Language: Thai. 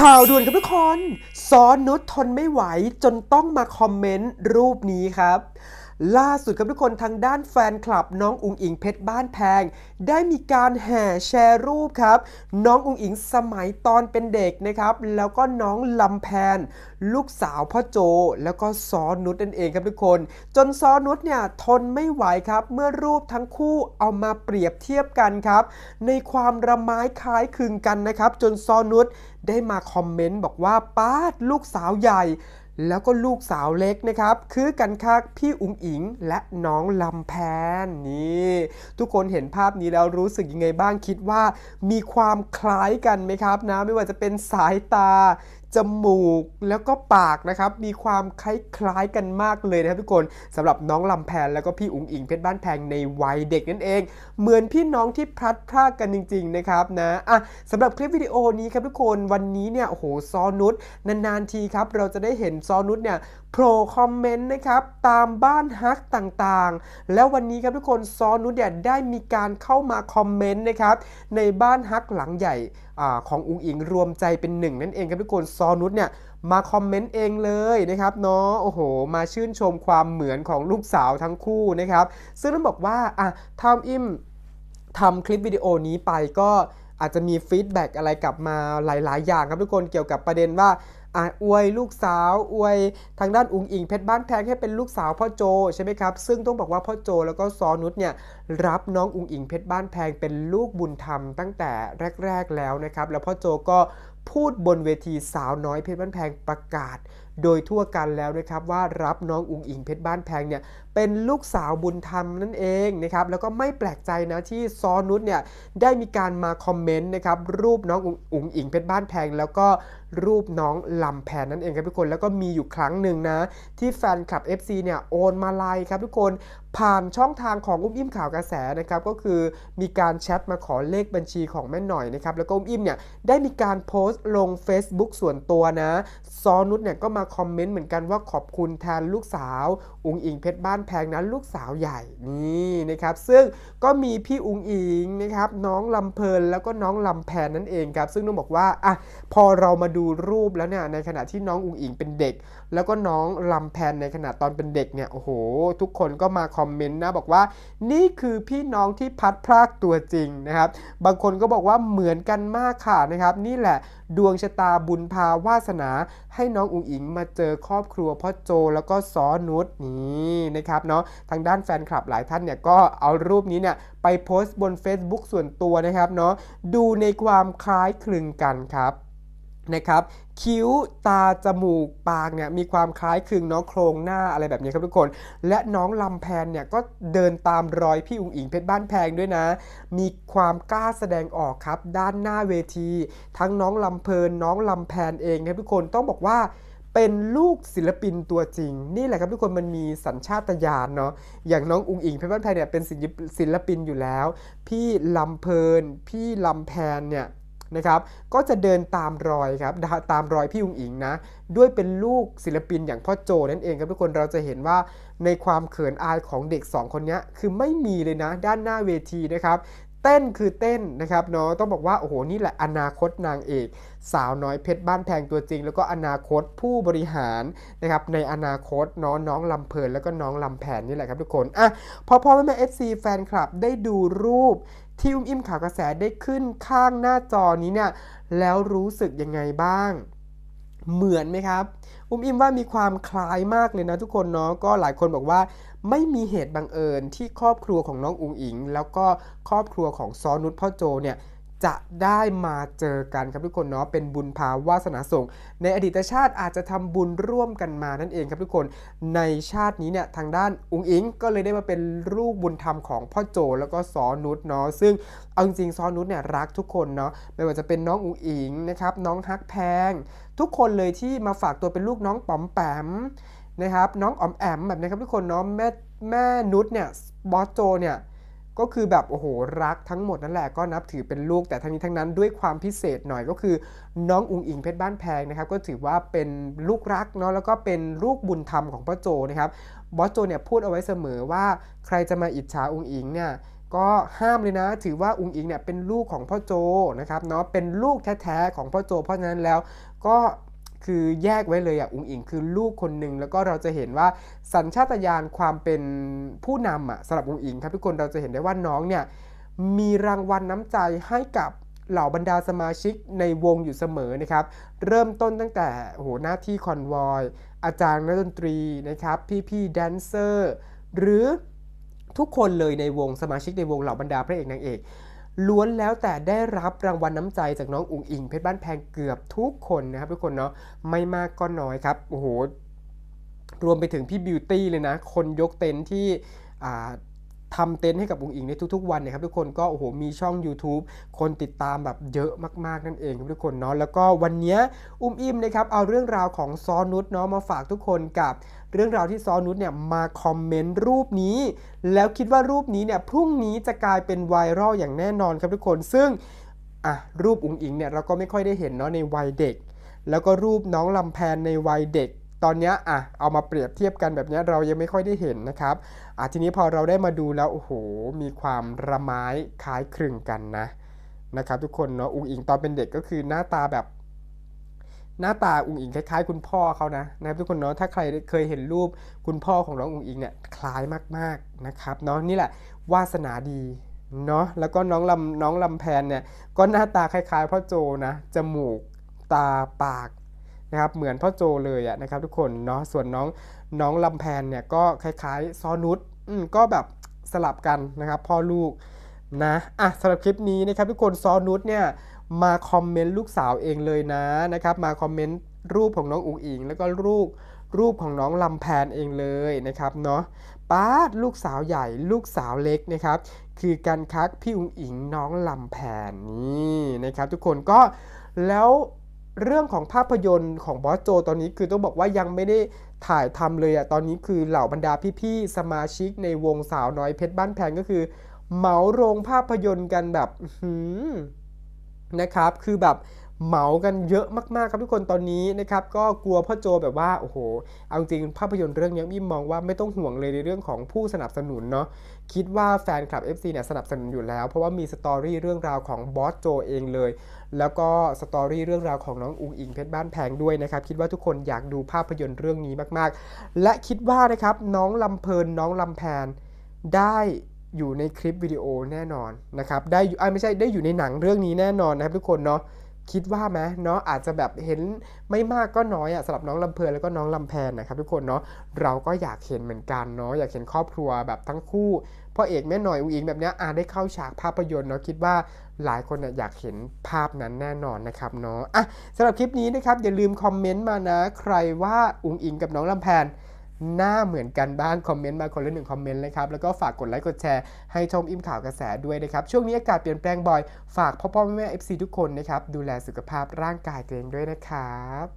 ข่าวด่วนครับทุกคนซ้อนนุชทนไม่ไหวจนต้องมาคอมเมนต์รูปนี้ครับล่าสุดครับทุกคนทางด้านแฟนคลับน้องอุงอิงเพชรบ้านแพง ได้มีการแห่แชร์รูปครับ น้องอุงอิงสมัยตอนเป็นเด็กนะครับแล้วก็น้องลำแพน ลูกสาวพ่อโจ แล้วก็ซอนุชนั่นเองครับทุกคนจนซอนุชเนี่ย ทนไม่ไหวครับ เมื่อรูปทั้งคู่เอามาเปรียบเทียบกันครับ ในความระมัดคล้ายคลึงกันนะครับจนซอนุชได้มาคอมเมนต์บอกว่าป้าลูกสาวใหญ่แล้วก็ลูกสาวเล็กนะครับ คือกันคักพี่อุ๋งอิงและน้องลำแพนนี่ทุกคนเห็นภาพนี้แล้วรู้สึกยังไงบ้างคิดว่ามีความคล้ายกันไหมครับนะ ไม่ว่าจะเป็นสายตาจมูกแล้วก็ปากนะครับ มีความคล้ายๆกันมากเลยนะครับทุกคนสำหรับน้องลำแพนแล้วก็พี่อุ๋งอิงเพชรบ้านแพงในวัยเด็กนั่นเอง เหมือนพี่น้องที่พลัดพรากกันจริงๆนะครับนะอ่ะสำหรับคลิปวิดีโอนี้ครับทุกคนวันนี้เนี่ยโอ้โหซอนุชนานๆทีครับ เราจะได้เห็นซอนุชเนี่ยโผล่คอมเมนต์นะครับ ตามบ้านฮักต่างๆ แล้ววันนี้ครับทุกคนซอนนุชเนี่ยได้มีการเข้ามาคอมเมนต์นะครับ ในบ้านฮักหลังใหญ่ของอุงอิงรวมใจเป็นหนึ่งนั่นเองครับทุกคนซอนุชเนี่ย มาคอมเมนต์เองเลยนะครับเนาะโอ้โหมาชื่นชมความเหมือนของลูกสาวทั้งคู่นะครับ ซึ่งต้องบอกว่าอ่ะทอมอิมทำคลิปวิดีโอนี้ไปก็อาจจะมีฟีดแบ็กอะไรกลับมาหลาย ๆ อย่างครับทุกคนเกี่ยวกับประเด็นว่าอวยลูกสาวอวยทางด้าน อุงอิงเพชรบ้านแพงให้เป็นลูกสาวพ่อโจใช่ไหมครับซึ่งต้องบอกว่าพ่อโจแล้วก็ซอนุชเนี่ยรับน้องอุงอิงเพชรบ้านแพงเป็นลูกบุญธรรมตั้งแต่แรกๆแล้วนะครับแล้วพ่อโจก็พูดบนเวทีสาวน้อยเพชรบ้านแพงประกาศ โดยทั่วกันแล้วนะครับว่ารับน้องอุงอิงเพชรบ้านแพงเนี่ยเป็นลูกสาวบุญธรรมนั่นเองนะครับแล้วก็ไม่แปลกใจนะที่ซอนุชเนี่ยได้มีการมาคอมเมนต์นะครับรูปน้องอุ๋งอิงเพชรบ้านแพงแล้วก็รูปน้องลำแผนนั่นเองครับทุกคนแล้วก็มีอยู่ครั้งหนึ่งนะที่แฟนคลับ FC เนี่ยโอนมาลายครับทุกคนผ่านช่องทางของอุ้มอิ่มข่าวกระแสนะครับก็คือมีการแชทมาขอเลขบัญชีของแม่หน่อยนะครับแล้วก็อุ้มอิ่มเนี่ยได้มีการโพสต์ลง Facebook ส่วนตัวนะ ซอนุชเนี่ยก็มาคอมเมนต์เหมือนกันว่าขอบคุณแทนลูกสาวอุ้งอิงเพชรบ้านแพงนั้นลูกสาวใหญ่นี่นะครับ ซึ่งก็มีพี่อุงอิงนะครับ น้องลำเพลินแล้วก็น้องลำแพนนั่นเองครับ ซึ่งต้องบอกว่าอ่ะพอเรามาดูรูปแล้วเนี่ย ในขณะที่น้องอุงอิงเป็นเด็ก แล้วก็น้องลำแพนในขณะตอนเป็นเด็กเนี่ยโอ้โหทุกคนก็มาคอมเมนต์นะ บอกว่า นี่คือพี่น้องที่พัดพรากตัวจริงนะครับ บางคนก็บอกว่าเหมือนกันมากค่ะนะครับ นี่แหละดวงชะตาบุญพาวาสนา ให้น้องอุงอิงมาเจอครอบครัวพ่อโจแล้วก็ซอนุชนี่นะครับับเนาะทางด้านแฟนคลับหลายท่านเนี่ยก็เอารูปนี้เนี่ยไปโพสต์บน Facebook ส่วนตัวนะครับเนาะดูในความคล้ายคลึงกันครับนะครับคิ้วตาจมูกปากเนี่ยมีความคล้ายคลึง น้องโครงหน้าอะไรแบบนี้ครับทุกคน และน้องลำแพนเนี่ยก็เดินตามรอยพี่อุ๋งอิงเพชรบ้านแพงด้วยนะ มีความกล้าแสดงออกครับ ด้านหน้าเวที ทั้งน้องลำเพลินน้องลำแพนเองครับทุกคนต้องบอกว่าเป็นลูกศิลปินตัวจริง นี่แหละครับทุกคนมันมีสัญชาตญาณเนาะอย่างน้องอุงอิงเพชรบ้านแพยเนี่ยเป็นศิลปินอยู่แล้ว พี่ลำเพลิน พี่ลำแพนเนี่ยนะครับก็จะเดินตามรอยครับตามรอยพี่อุงอิงนะด้วยเป็นลูกศิลปินอย่างพ่อโจนั่นเองครับทุกคนเราจะเห็นว่าในความเขินอายของเด็ก 2 คนนี้คือไม่มีเลยนะ ด้านหน้าเวทีนะครับเต้นคือเต้นนะครับเนาะต้องบอกว่าโอ้โหนี่แหละอนาคตนางเอก สาวน้อยเพชรบ้านแพงตัวจริง แล้วก็อนาคตผู้บริหารนะครับในอนาคตน้องน้องลำเพลิน แล้วก็น้องลำแผนนี่แหละครับทุกคนอ่ะพอพ่อแม่แม่เอฟซีแฟนคลับได้ดูรูปที่อุ้มอิ่มข่าวกระแสได้ขึ้นข้างหน้าจอนี้เนี่ยแล้วรู้สึกยังไงบ้าง เหมือนไหมครับ อุ้มอิ่มว่ามีความคล้ายมากเลยนะทุกคนเนาะก็หลายคนบอกว่าไม่มีเหตุบังเอิญที่ครอบครัวของน้องอุงอิง แล้วก็ครอบครัวของซอนุชพ่อโจเนี่ยจะได้มาเจอกันครับทุกคนเนาะเป็นบุญภาวาสนาส่งในอดีตชาติอาจจะทำบุญร่วมกันมานั่นเองครับทุกคน ในชาตินี้เนี่ยทางด้านอุงอิง ก็เลยได้มาเป็นลูก บุญธรรมของพ่อโจแล้วก็ซอนุชเนาะซึ่งเอาจริงซอนุชเนี่ยรักทุกคนเนาะไม่ว่าจะเป็นน้องอุงอิงนะครับน้องฮักแพง ทุกคนเลยที่มาฝากตัวเป็นลูกน้องป๋อมแปมนะครับน้องอมแอมแบบนี้ครับทุกคนเนาะแม่แม่นุชเนี่ยบอสโจเนี่ยก็คือแบบ โอ้โหรักทั้งหมดนั่นแหละก็นับถือเป็นลูกแต่ทั้งนี้ทั้งนั้นด้วยความพิเศษหน่อยก็คือน้อง อุงอิงเพชรบ้านแพงนะครับก็ถือว่าเป็นลูกรักเนาะแล้วก็เป็นลูกบุญธรรมของพ่อโจนะครับบอสโจเนี่ยพูดเอาไว้เสมอว่าใครจะมาอิจฉาอุงอิงเนี่ยก็ห้ามเลยนะ ถือว่าอุงอิงเนี่ยเป็นลูกของพ่อโจนะครับเนาะเป็นลูกแท้ๆของพ่อโจเพราะฉะนั้นแล้วก็คือแยกไว้เลยอ่ะอุงอิง คือลูกคนหนึ่งแล้วก็เราจะเห็นว่าสัญชาตญาณความเป็นผู้นำอ่ะสำหรับอุงอิงครับทุกคนเราจะเห็นได้ว่าน้องเนี่ยมีรางวัลน้ำใจให้กับเหล่าบรรดาสมาชิกในวงอยู่เสมอนะครับเริ่มต้นตั้งแต่โหหน้าที่คอนวอยอาจารย์นักดนตรีนะครับพี่พี่แดนเซอร์หรือทุกคนเลยในวงสมาชิกในวงเหล่าบรรดาพระเอกนางเอกล้วนแล้วแต่ได้รับรางวัลน้ำใจจากน้องอุ๋งอิง เพชรบ้านแพงเกือบทุกคนนะครับ ทุกคนเนาะไม่มากก็น้อยครับ โอ้โห รวมไปถึงพี่บิวตี้เลยนะ คนยกเต็นท์ที่ทำเต็นท์ให้กับองค์อิงในทุกๆวันนะครับทุกคนก็โอ้โหมีช่อง YouTube คนติดตามแบบเยอะมากๆนั่นเองครับทุกคนเนาะแล้วก็วันนี้อุ้มอิ่มนะครับเอาเรื่องราวของซอนุชเนาะมาฝากทุกคนกับ เรื่องราวที่ซอนุชเนี่ยมาคอมเมนต์รูปนี้แล้วคิดว่ารูปนี้เนี่ยพรุ่งนี้จะกลายเป็นไวรัลอย่างแน่นอน ครับทุกคนซึ่งอ่ะรูปองค์อิงเนี่ยเราก็ไม่ค่อยได้เห็นเนาะในวัยเด็กแล้วก็รูปน้องลำแพนในวัยเด็กตอนนี้อ่ะเอามาเปรียบเทียบกันแบบนี้เรายังไม่ค่อยได้เห็นนะครับอ่ะทีนี้พอเราได้มาดูแล้วโอ้โหมีความระไม้คล้ายคลึงกันนะนะครับทุกคนเนาะอุ๋งอิงตอนเป็นเด็กก็คือหน้าตาแบบหน้าตาอุ๋งอิงคล้าย ๆ คุณพ่อเขานะนะครับทุกคนเนาะถ้าใครเคยเห็นรูปคุณพ่อของน้องอุ๋งอิงเนี่ยคล้ายมากๆนะครับเนาะนี่แหละวาสนาดีเนาะแล้วก็น้องลำน้องลำแพนเนี่ยก็หน้าตาคล้ายๆพ่อโจนะจมูกตาปากะครับเหมือนพ่อโจเลยอะนะครับ ทุกคนเนาะส่วนน้องน้องลำแพนเนี่ยก็คล้ายๆ ซอนุชก็แบบสลับกันนะครับพ่อลูกนะอ่ะสำหรับคลิปนี้นะครับ ทุกคนซอนุชเนี่ยมาคอมเมนต์ลูกสาวเองเลยนะนะครับ มาคอมเมนต์รูปของน้องอุ๋งอิงแล้วก็รูปรูปของน้องลำแพนเองเลยนะครับเนาะป้าลูกสาวใหญ่ลูกสาวเล็กนะครับ คือการคักพี่อุ๋งอิงน้องลำแพนนี่นะครับ ทุกคนก็แล้วเรื่องของภาพยนตร์ของบอสโจตอนนี้คือต้องบอกว่ายังไม่ได้ถ่ายทำเลยอะตอนนี้คือเหล่าบรรดาพี่ๆสมาชิกในวงสาวน้อยเพชรบ้านแพงก็คือ เหมาโรงภาพยนตร์กันแบบนะครับคือแบบเหมากันเยอะมากๆ ครับทุกคนตอนนี้นะครับก็กลัวพ่อโจแบบว่าโอ้โห เอาจริงภาพยนตร์เรื่องนี้มิมมองว่าไม่ต้องห่วงเลยในเรื่องของผู้สนับสนุนเนาะคิดว่าแฟนคลับ FC เนี่ยสนับสนุนอยู่แล้ว เพราะว่ามีสตอรี่เรื่องราวของบอสโจเองเลย แล้วก็สตอรี่เรื่องราวของน้องอุงอิงเพชรบ้านแพงด้วยนะครับคิดว่าทุกคนอยากดูภาพยนตร์เรื่องนี้มากๆ และคิดว่านะครับน้องลำเพลินน้องลำแพนได้อยู่ในคลิปวิดีโอแน่นอนนะครับได้อยู่ไม่ใช่ได้อยู่ในหนังเรื่องนี้แน่นอนนะครับทุกคนเนาะคิดว่าไหมเนาะอาจจะแบบเห็นไม่มากก็น้อยอะสำหรับน้องลำเพลินแล้วก็น้องลำแพนนะครับทุกคนเนาะเราก็อยากเห็นเหมือนกันเนาะอยากเห็นครอบครัวแบบทั้งคู่พ่อเอกแม่หน่อยอุ้งอิงแบบนี้อาจได้เข้าฉากภาพยนตร์เนาะคิดว่าหลายคนอยากเห็นภาพนั้นแน่นอนนะครับเนาะอ่ะสำหรับคลิปนี้นะครับ อย่าลืมคอมเมนต์มานะ ใครว่าอุ้งอิงกับน้องลำแพนหน้าเหมือนกันบ้างคอมเมนต์มาคนละหนึ่งคอมเมนต์เลยครับ แล้วก็ฝากกดไลค์กดแชร์ให้ชมอิ่มข่าวกระแสด้วยนะครับ ช่วงนี้อากาศเปลี่ยนแปลงบ่อย ฝากพ่อพ่อแม่แม่เอฟซีทุกคนนะครับ ดูแลสุขภาพร่างกายตัวเองด้วยนะครับ